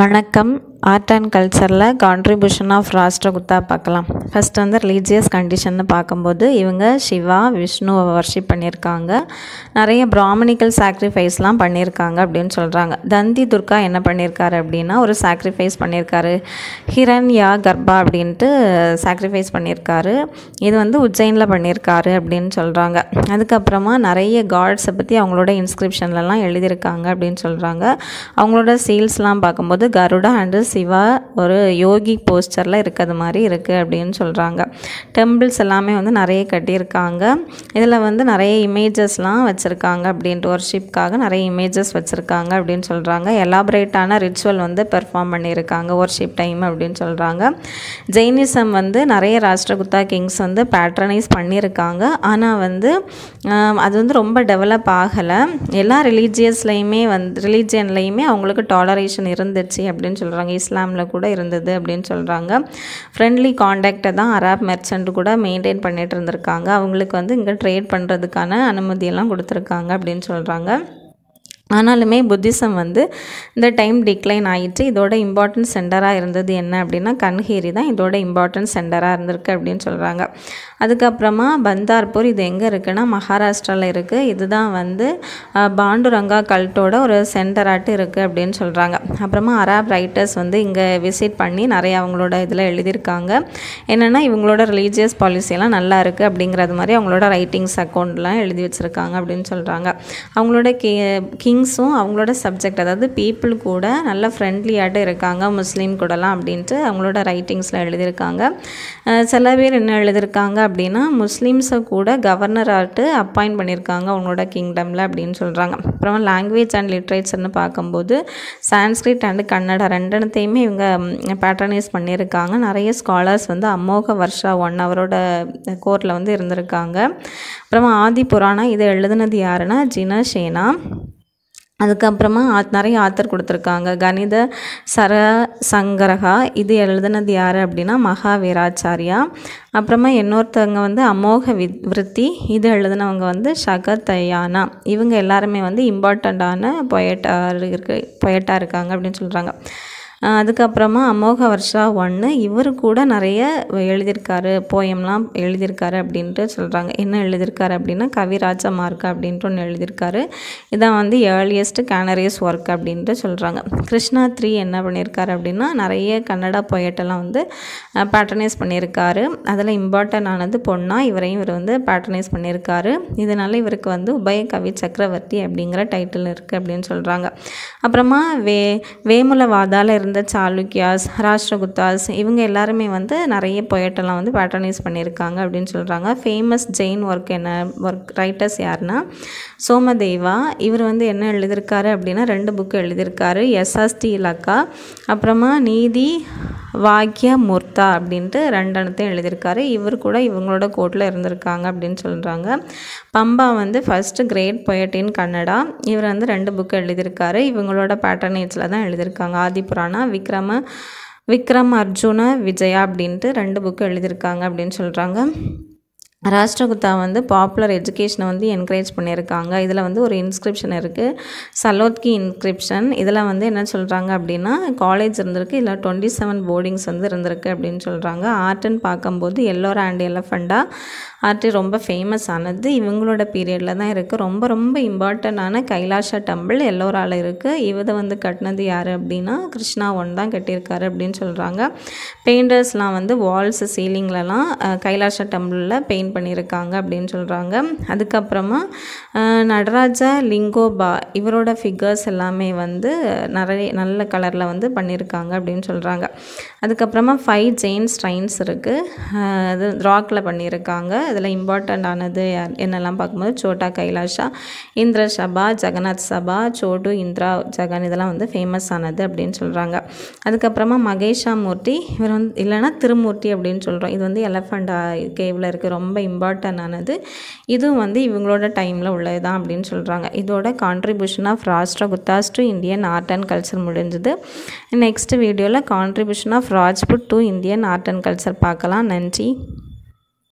வணக்கம் art and கல்ச்சரில் contribution of Rashtrakuta பார்க்கலாம் ஃபஸ்ட் வந்து ரிலீஜியஸ் கண்டிஷன் பார்க்கும்போது இவங்க சிவா விஷ்ணுவை வர்ஷிப் பண்ணியிருக்காங்க நிறைய பிராமணிக்கல் சாக்ரிஃபைஸ்லாம் பண்ணியிருக்காங்க அப்படின்னு சொல்கிறாங்க தந்தி துர்கா என்ன பண்ணியிருக்காரு அப்படின்னா ஒரு சாக்ரிஃபைஸ் பண்ணியிருக்காரு ஹிரண்யா கர்பா அப்படின்ட்டு சாக்ரிஃபைஸ் பண்ணியிருக்காரு இது வந்து உஜ்ஜைனில் பண்ணியிருக்காரு அப்படின்னு சொல்கிறாங்க அதுக்கப்புறமா நிறைய காட்ஸை பற்றி அவங்களோட இன்ஸ்கிரிப்ஷன்லலாம் எழுதியிருக்காங்க அப்படின்னு சொல்கிறாங்க அவங்களோட சீல்ஸ்லாம் பார்க்கும்போது கருடா அண்டு சிவா ஒரு யோகி போஸ்டரில் இருக்கிறது மாதிரி இருக்குது அப்படின்னு சொல்கிறாங்க டெம்பிள்ஸ் எல்லாமே வந்து நிறைய கட்டியிருக்காங்க இதில் வந்து நிறைய இமேஜஸ்லாம் வச்சுருக்காங்க அப்படின்ட்டு ஒர்ஷிப்காக நிறைய இமேஜஸ் வச்சுருக்காங்க அப்படின்னு சொல்கிறாங்க எலாபரேட்டான ரிச்சுவல் வந்து பெர்ஃபார்ம் பண்ணியிருக்காங்க ஒர்ஷிப் டைம் அப்படின்னு சொல்கிறாங்க ஜெயினிசம் வந்து நிறைய ராஷ்டிரகுத்தா கிங்ஸ் வந்து பேட்ரனைஸ் பண்ணியிருக்காங்க ஆனால் வந்து அது வந்து ரொம்ப டெவலப் ஆகலை எல்லா ரிலீஜியஸ்லையுமே வந்து ரிலீஜியன்லையுமே அவங்களுக்கு டாலரேஷன் இருந்துச்சு அப்படின்னு சொல்கிறாங்க இஸ்லாமில் கூட இருந்தது அப்படின்னு சொல்கிறாங்க ஃப்ரெண்ட்லி காண்டாக்டை தான் அராப் மெர்ச்சன்ட் கூட மெயின்டைன் பண்ணிகிட்டு இருந்திருக்காங்க அவங்களுக்கு வந்து இங்கே ட்ரேட் பண்ணுறதுக்கான அனுமதியெல்லாம் கொடுத்துருக்காங்க அப்படின்னு சொல்கிறாங்க ஆனாலுமே புத்திசம் வந்து இந்த டைம் டிக்ளைன் ஆகிட்டு இதோட இம்பார்ட்டன்ட் சென்டராக இருந்தது என்ன அப்படின்னா கண்ஹேரி தான் இதோட இம்பார்ட்டன்ட் சென்டராக இருந்திருக்கு அப்படின்னு சொல்கிறாங்க அதுக்கப்புறமா பந்தார்பூர் இது எங்கே இருக்குன்னா மகாராஷ்டிராவில் இருக்குது இதுதான் வந்து பாண்டுரங்கா கல்ட்டோட ஒரு சென்டராட்டு இருக்குது அப்படின்னு சொல்கிறாங்க அப்புறமா அராப் ரைட்டர்ஸ் வந்து இங்கே விசிட் பண்ணி நிறைய அவங்களோட இதில் எழுதியிருக்காங்க என்னென்னா இவங்களோட ரிலீஜியஸ் பாலிசியெல்லாம் நல்லா இருக்குது அப்படிங்கிறது மாதிரி அவங்களோட ரைட்டிங்ஸ் அக்கௌண்ட்லாம் எழுதி வச்சுருக்காங்க அப்படின்னு சொல்கிறாங்க அவங்களோட கே கிங் கிங்ஸும் அவங்களோட சப்ஜெக்ட் அதாவது பீப்புள் கூட நல்ல ஃப்ரெண்ட்லியாகிட்ட இருக்காங்க முஸ்லீம் கூடலாம் அப்படின்ட்டு அவங்களோட ரைட்டிங்ஸில் எழுதியிருக்காங்க சில பேர் என்ன எழுதியிருக்காங்க அப்படின்னா முஸ்லீம்ஸை கூட கவர்னராகிட்டு அப்பாயிண்ட் பண்ணியிருக்காங்க அவங்களோட கிங்டமில் அப்படின்னு சொல்கிறாங்க அப்புறம் லாங்குவேஜ் அண்ட் லிட்ரேச்சர்னு பார்க்கும்போது சான்ஸ்கிரிட் அண்டு கன்னடா ரெண்டுத்தையுமே இவங்க பேட்டர்னைஸ் பண்ணியிருக்காங்க நிறைய ஸ்காலர்ஸ் வந்து அமோக வருஷா ஒன் அவரோட கோர்ட்டில் வந்து இருந்திருக்காங்க அப்புறமா ஆதி புராணம் இதை எழுதுனது யாருன்னா ஜினசேனா அதுக்கப்புறமா ஆத் நிறைய ஆத்தர் கொடுத்துருக்காங்க கணித சர சங்கரகா இது எழுதுனது யார் அப்படின்னா மகாவீராச்சாரியா அப்புறமா இன்னொருத்தவங்க வந்து அமோக வி விருத்தி இது எழுதுனவங்க வந்து ஷகதயானா இவங்க எல்லாருமே வந்து இம்பார்ட்டண்ட்டான பொயட்டாக இருக்கு பொயட்டாக இருக்காங்க அப்படின்னு சொல்கிறாங்க அதுக்கப்புறமா அமோக வர்ஷா ஒன்று இவர் கூட நிறைய எழுதியிருக்காரு போயம்லாம் எழுதியிருக்காரு அப்படின்ட்டு சொல்கிறாங்க என்ன எழுதியிருக்காரு அப்படின்னா கவிராஜ மார்க் அப்படின்ட்டு ஒன்று எழுதியிருக்காரு இதான் வந்து ஏர்லியஸ்ட் கேனரியஸ் ஒர்க் அப்படின்ட்டு சொல்கிறாங்க கிருஷ்ணா த்ரீ என்ன பண்ணியிருக்காரு அப்படின்னா நிறைய கன்னடா பொயட்டெல்லாம் வந்து பேட்டர்னைஸ் பண்ணியிருக்காரு அதில் இம்பார்ட்டன் ஆனது பொண்ணா இவரையும் இவர் வந்து பேட்டர்னைஸ் பண்ணியிருக்காரு இதனால் இவருக்கு வந்து உபய கவி சக்கரவர்த்தி அப்படிங்கிற டைட்டில் இருக்குது அப்படின்னு சொல்கிறாங்க அப்புறமா வே வேமுலவாதால் இருந்த இருந்த சாளுக்கியாஸ் ராஷ்டிரகுப்தாஸ் இவங்க எல்லாருமே வந்து நிறைய பொயட்டெல்லாம் வந்து பேட்டர்னைஸ் பண்ணியிருக்காங்க அப்படின்னு சொல்கிறாங்க ஃபேமஸ் ஜெயின் ஒர்க் என்ன ஒர்க் ரைட்டர்ஸ் யாருன்னா சோமதேவா இவர் வந்து என்ன எழுதியிருக்காரு அப்படின்னா ரெண்டு புக்கு எழுதியிருக்காரு எஸ்எஸ்டி இலாக்கா அப்புறமா நீதி வாக்கியமூர்த்தா அப்படின்ட்டு ரெண்டனத்தையும் எழுதியிருக்காரு இவர் கூட இவங்களோட கோட்டில் இருந்திருக்காங்க அப்படின்னு சொல்கிறாங்க பம்பா வந்து ஃபஸ்ட்டு கிரேட் பொயட் கன்னடா இவர் வந்து ரெண்டு புக்கு எழுதியிருக்காரு இவங்களோட பேட்டர்னேட்ஸில் தான் எழுதியிருக்காங்க ஆதி புராணா விக்ரம விக்ரம் அர்ஜுன விஜயா அப்படின்ட்டு ரெண்டு புக்கு எழுதியிருக்காங்க அப்படின்னு சொல்கிறாங்க ராஷ்டிரகுத்தா வந்து பாப்புலர் எஜுகேஷனை வந்து என்கரேஜ் பண்ணியிருக்காங்க இதில் வந்து ஒரு இன்ஸ்கிரிப்ஷன் இருக்குது சலோத்கி இன்ஸ்கிரிப்ஷன் இதில் வந்து என்ன சொல்கிறாங்க அப்படின்னா காலேஜ் இருந்திருக்கு இதில் டுவெண்ட்டி செவன் போர்டிங்ஸ் வந்து இருந்திருக்கு அப்படின்னு சொல்கிறாங்க ஆர்ட்ன்னு பார்க்கும்போது எல்லோரா அண்ட் எலஃபண்டா ஆர்ட் ரொம்ப ஃபேமஸ் ஆனது இவங்களோட பீரியடில் தான் இருக்குது ரொம்ப ரொம்ப இம்பார்ட்டண்டான கைலாஷா டம்பிள் எல்லோரால் இருக்குது இவதை வந்து கட்டினது யார் அப்படின்னா கிருஷ்ணா ஒன் தான் கட்டியிருக்காரு அப்படின்னு சொல்கிறாங்க பெயிண்டர்ஸ்லாம் வந்து வால்ஸ் சீலிங்லலாம் கைலாஷா டம்பிளில் பெயிண்ட் மெயின்டைன் பண்ணியிருக்காங்க அப்படின்னு சொல்கிறாங்க அதுக்கப்புறமா நடராஜா லிங்கோபா இவரோட ஃபிகர்ஸ் எல்லாமே வந்து நிறைய நல்ல கலரில் வந்து பண்ணியிருக்காங்க அப்படின்னு சொல்கிறாங்க அதுக்கப்புறமா ஃபைவ் ஜெயின் ஸ்ட்ரைன்ஸ் இருக்குது அது ராக்கில் பண்ணியிருக்காங்க அதில் இம்பார்ட்டண்ட் ஆனது என்னெல்லாம் பார்க்கும்போது சோட்டா கைலாஷா இந்திர சபா ஜெகநாத் சபா சோட்டு இந்திரா ஜெகன் இதெல்லாம் வந்து ஃபேமஸ் ஆனது அப்படின்னு சொல்கிறாங்க அதுக்கப்புறமா மகேஷா மூர்த்தி இவர் வந்து இல்லைன்னா திருமூர்த்தி அப்படின்னு சொல்கிறோம் இது வந்து எலஃபண்டா கேவில் இருக்குது ரொம்ப ரொம்ப ஆனது இதுவும் வந்து இவங்களோட டைமில் உள்ளது தான் அப்படின்னு சொல்கிறாங்க இதோட contribution of Rashtrakutas to Indian art and culture முடிஞ்சது நெக்ஸ்ட் வீடியோவில் contribution of Rajput to Indian art and culture பார்க்கலாம் நன்றி